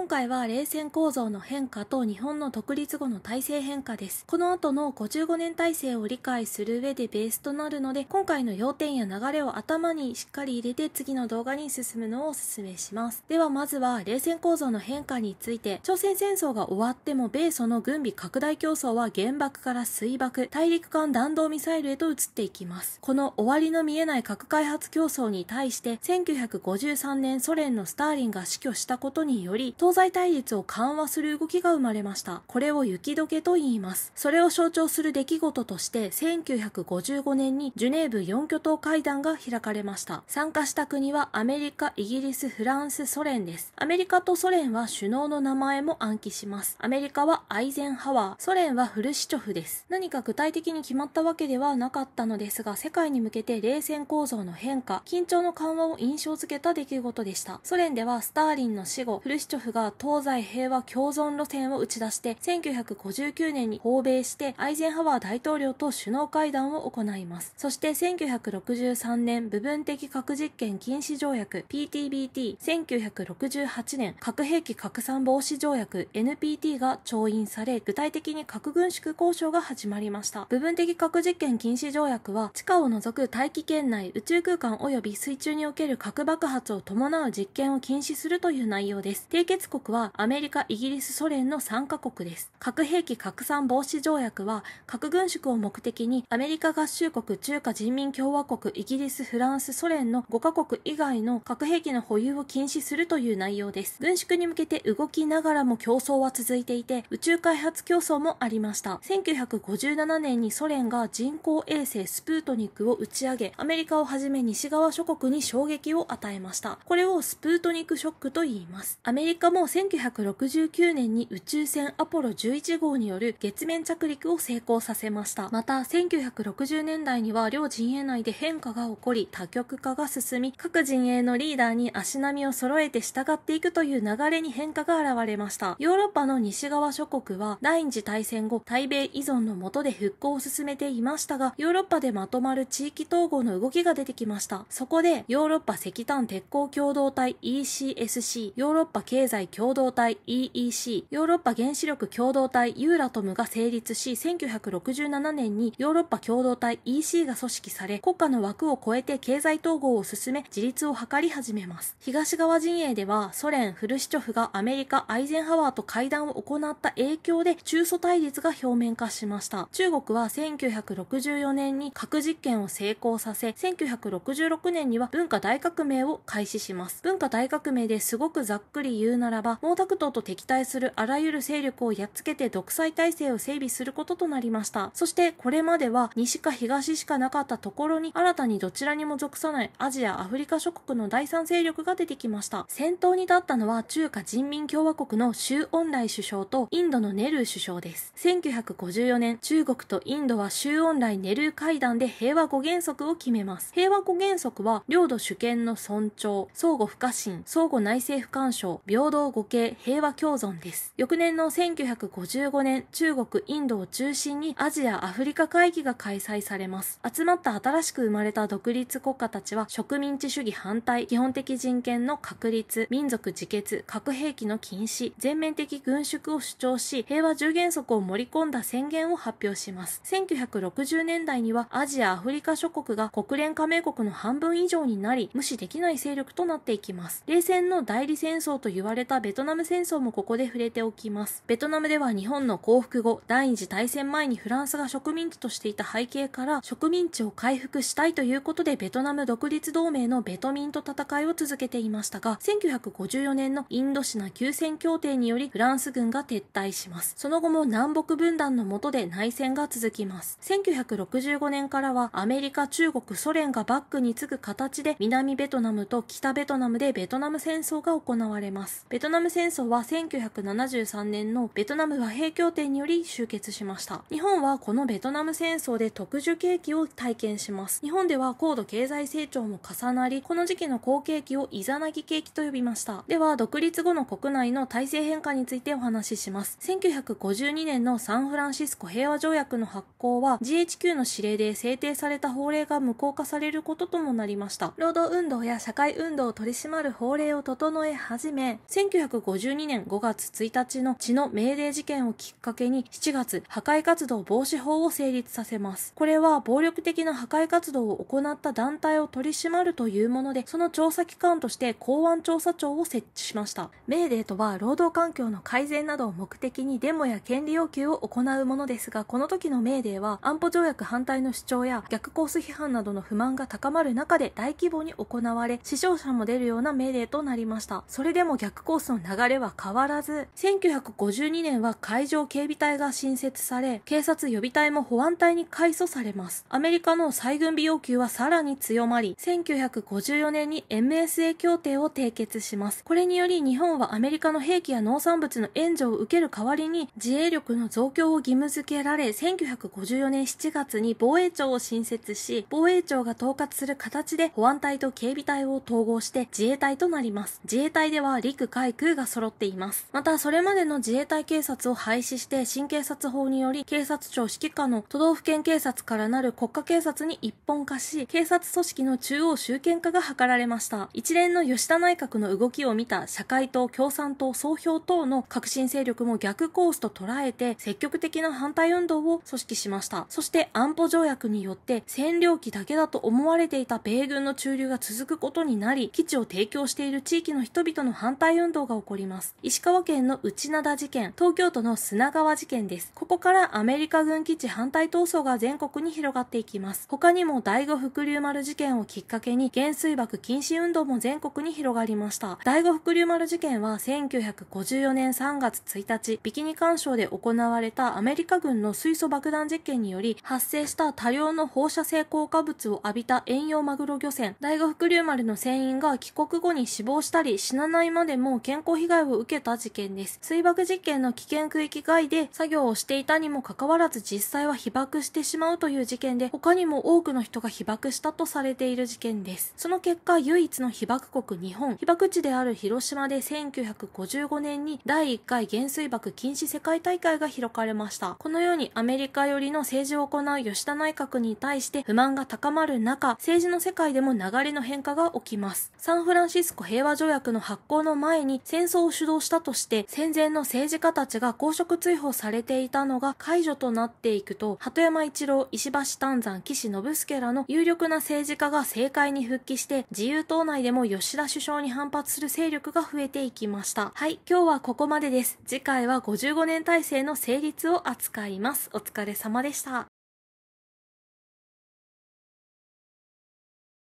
今回は冷戦構造の変化と日本の独立後の体制変化です。この後の55年体制を理解する上でベースとなるので、今回の要点や流れを頭にしっかり入れて次の動画に進むのをお勧めします。ではまずは冷戦構造の変化について、朝鮮戦争が終わっても米ソの軍備拡大競争は原爆から水爆、大陸間弾道ミサイルへと移っていきます。この終わりの見えない核開発競争に対して、1953年ソ連のスターリンが死去したことにより、東西対立を緩和する動きが生まれました。これを雪解けと言います。それを象徴する出来事として、1955年にジュネーブ4巨頭会談が開かれました。参加した国はアメリカ、イギリス、フランス、ソ連です。アメリカとソ連は首脳の名前も暗記します。アメリカはアイゼンハワー、ソ連はフルシチョフです。何か具体的に決まったわけではなかったのですが、世界に向けて冷戦構造の変化、緊張の緩和を印象づけた出来事でした。ソ連ではスターリンの死後、フルシチョフがが東西平和共存路線を打ち出して、1959年に訪米して、アイゼンハワー大統領と首脳会談を行います。そして1963年、部分的核実験禁止条約 PTBT、1968年、核兵器拡散防止条約 NPT が調印され、具体的に核軍縮交渉が始まりました。部分的核実験禁止条約は、地下を除く大気圏内、宇宙空間及び水中における核爆発を伴う実験を禁止するという内容です。締結国はアメリカ、イギリス、ソ連の3カ国です。核兵器拡散防止条約は、核軍縮を目的にアメリカ合衆国、中華人民共和国、イギリス、フランス、ソ連の5カ国以外の核兵器の保有を禁止するという内容です。軍縮に向けて動きながらも競争は続いていて、宇宙開発競争もありました。1957年にソ連が人工衛星スプートニクを打ち上げ、アメリカをはじめ西側諸国に衝撃を与えました。これをスプートニクショックと言います。アメリカもも1969年に宇宙船アポロ11号による月面着陸を成功させました。また、1960年代には両陣営内で変化が起こり、多極化が進み、各陣営のリーダーに足並みを揃えて従っていくという流れに変化が現れました。ヨーロッパの西側諸国は、第二次大戦後、対米依存のもとで復興を進めていましたが、ヨーロッパでまとまる地域統合の動きが出てきました。そこで、ヨーロッパ石炭鉄鋼共同体 ECSC、ヨーロッパ経済共同体 EEC、ヨーロッパ原子力共同体ユーラトムが成立し、1967年にヨーロッパ共同体 EC が組織され、国家の枠を超えて経済統合を進め、自立を図り始めます。東側陣営では、ソ連、フルシチョフがアメリカ、アイゼンハワーと会談を行った影響で、中ソ対立が表面化しました。中国は1964年に核実験を成功させ、1966年には文化大革命を開始します。文化大革命ですごくざっくり言うならば、毛沢東と敵対するあらゆる勢力をやっつけて独裁体制を整備することとなりました。そして、これまでは西か東しかなかったところに、新たにどちらにも属さないアジア、アフリカ諸国の第三勢力が出てきました。先頭に立ったのは中華人民共和国の周恩来首相とインドのネルー首相です。1954年、中国とインドは周恩来ネルー会談で平和5原則を決めます。平和5原則は、領土主権の尊重、相互不可侵、相互内政不干渉、平等互恵平和共存です。翌年の1955年、中国、インドを中心にアジア・アフリカ会議が開催されます。集まった新しく生まれた独立国家たちは植民地主義反対、基本的人権の確立、民族自決、核兵器の禁止、全面的軍縮を主張し、平和10原則を盛り込んだ宣言を発表します。1960年代にはアジア・アフリカ諸国が国連加盟国の半分以上になり、無視できない勢力となっていきます。冷戦の代理戦争と言われたベトナム戦争もここで触れておきます。ベトナムでは日本の降伏後、第二次大戦前にフランスが植民地としていた背景から植民地を回復したいということでベトナム独立同盟のベトミンと戦いを続けていましたが、1954年のインドシナ休戦協定によりフランス軍が撤退します。その後も南北分断の下で内戦が続きます。1965年からはアメリカ、中国、ソ連がバックに次ぐ形で南ベトナムと北ベトナムでベトナム戦争が行われます。ベベトナム戦争は1973年のベトナム和平協定により終結しました。日本はこのベトナム戦争で特殊景気を体験します。日本では高度経済成長も重なり、この時期の好景気をイザナギ景気と呼びました。では、独立後の国内の体制変化についてお話しします。1952年のサンフランシスコ平和条約の発行は GHQ の指令で制定された法令が無効化されることともなりました。労働運動や社会運動を取り締まる法令を整え始め、1952年5月1日の血の命令事件をきっかけに7月破壊活動防止法を成立させます。これは暴力的な破壊活動を行った団体を取り締まるというもので、その調査機関として公安調査庁を設置しました。命令とは労働環境の改善などを目的にデモや権利要求を行うものですが、この時の命令は安保条約反対の主張や逆コース批判などの不満が高まる中で大規模に行われ、死傷者も出るような命令となりました。それでも逆コースの流れは変わらず、1952年は海上警備隊が新設され、警察予備隊も保安隊に改組されます。アメリカの再軍備要求はさらに強まり、1954年に MSA 協定を締結します。これにより日本はアメリカの兵器や農産物の援助を受ける代わりに自衛力の増強を義務付けられ、1954年7月に防衛庁を新設し、防衛庁が統括する形で保安隊と警備隊を統合して自衛隊となります。自衛隊では陸海隊空が揃っています。また、それまでの自衛隊警察を廃止して、新警察法により、警察庁指揮下の都道府県警察からなる国家警察に一本化し、警察組織の中央集権化が図られました。一連の吉田内閣の動きを見た社会党、共産党、総評等の革新勢力も逆コースと捉えて、積極的な反対運動を組織しました。そして安保条約によって、占領期だけだと思われていた米軍の駐留が続くことになり、基地を提供している地域の人々の反対運動動が起こります。石川県の内灘事件、東京都の砂川事件です。ここからアメリカ軍基地反対闘争が全国に広がっていきます。他にも第五福竜丸事件をきっかけに、原水爆禁止運動も全国に広がりました。第五福竜丸事件は1954年3月1日、ビキニ干渉で行われたアメリカ軍の水素爆弾実験により、発生した多量の放射性効果物を浴びた遠洋マグロ漁船、第五福竜丸の船員が帰国後に死亡したり死なないまでも健康被害を受けた事件です。水爆実験の危険区域外で作業をしていたにもかかわらず実際は被爆してしまうという事件で、他にも多くの人が被爆したとされている事件です。その結果、唯一の被爆国日本、被爆地である広島で1955年に第1回原水爆禁止世界大会が開かれました。このようにアメリカ寄りの政治を行う吉田内閣に対して不満が高まる中、政治の世界でも流れの変化が起きます。サンフランシスコ平和条約の発行の前に戦争を主導したとして戦前の政治家たちが公職追放されていたのが解除となっていくと、鳩山一郎、石橋丹山、岸信介らの有力な政治家が政界に復帰して、自由党内でも吉田首相に反発する勢力が増えていきました。はい、今日はここまでです。次回は55年体制の成立を扱います。お疲れ様でした。